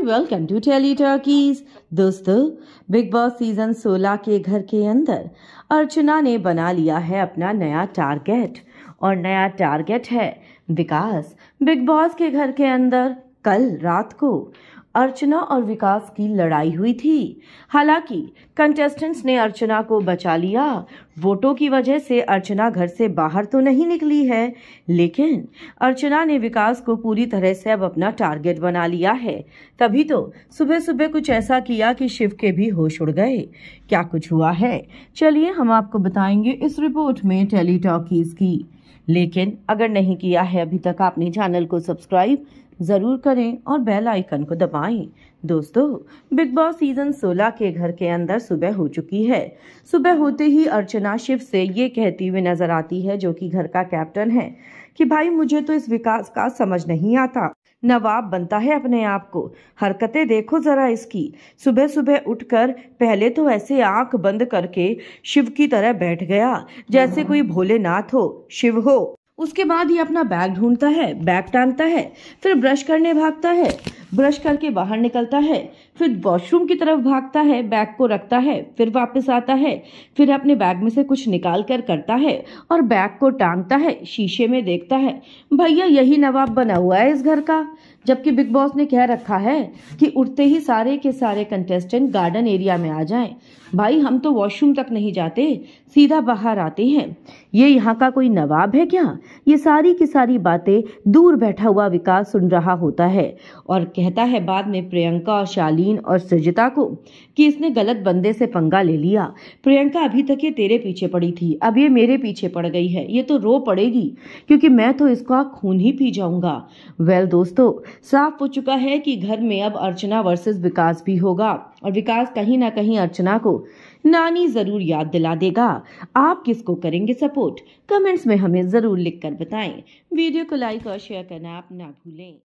And welcome to Telly Turkeys दोस्तों Bigg Boss season 16 के घर के अंदर अर्चना ने बना लिया है अपना नया टारगेट और नया टारगेट है विकास बिग बॉस के घर के अंदर कल रात को अर्चना और विकास की लड़ाई हुई थी हालांकि कंटेस्टेंट्स ने अर्चना को बचा लिया वोटों की वजह से अर्चना घर से बाहर तो नहीं निकली है लेकिन अर्चना ने विकास को पूरी तरह से अब अपना टारगेट बना लिया है तभी तो सुबह सुबह कुछ ऐसा किया कि शिव के भी होश उड़ गए क्या कुछ हुआ है चलिए हम आपको बताएंगे इस रिपोर्ट में टेलीटॉकीज की लेकिन अगर नहीं किया है अभी तक आपने चैनल को सब्सक्राइब ज़रूर करें और बेल आइकन को दबाएं। दोस्तों बिग बॉस सीजन 16 के घर के अंदर सुबह हो चुकी है सुबह होते ही अर्चना शिव से ये कहती हुई नजर आती है जो कि घर का कैप्टन है कि भाई मुझे तो इस विकास का समझ नहीं आता नवाब बनता है अपने आप को हरकतें देखो जरा इसकी सुबह सुबह उठकर पहले तो ऐसे आंख बंद करके शिव की तरह बैठ गया जैसे कोई भोलेनाथ हो शिव हो उसके बाद ये अपना बैग ढूंढता है बैग टांगता है फिर ब्रश करने भागता है ब्रश करके बाहर निकलता है फिर वॉशरूम की तरफ भागता है बैग को रखता है फिर वापस आता है फिर अपने बैग में से कुछ निकाल कर करता है और बैग को टांगता है शीशे में देखता है भैया यही नवाब बना हुआ है इस घर का जबकि बिग बॉस ने कह रखा है कि उठते ही सारे के सारे कंटेस्टेंट गार्डन एरिया में आ जाएं भाई हम तो वॉशरूम तक नहीं जाते सीधा बाहर आते हैं ये यहाँ का कोई नवाब है क्या ये सारी की सारी बातें दूर बैठा हुआ विकास सुन रहा होता है और कहता है बाद में प्रियंका और शालीन नवीन और सृजता को कि इसने गलत बंदे से पंगा ले लिया प्रियंका अभी तक ये तेरे पीछे पड़ी थी अब ये मेरे पीछे पड़ गई है ये तो रो पड़ेगी क्योंकि मैं तो इसका खून ही पी जाऊंगा वेल दोस्तों साफ हो चुका है कि घर में अब अर्चना वर्सेस विकास भी होगा और विकास कहीं ना कहीं अर्चना को नानी जरूर याद दिला देगा आप किसको करेंगे सपोर्ट कमेंट्स में हमें जरूर लिखकर बताएं वीडियो को लाइक और शेयर करना आप ना भूलें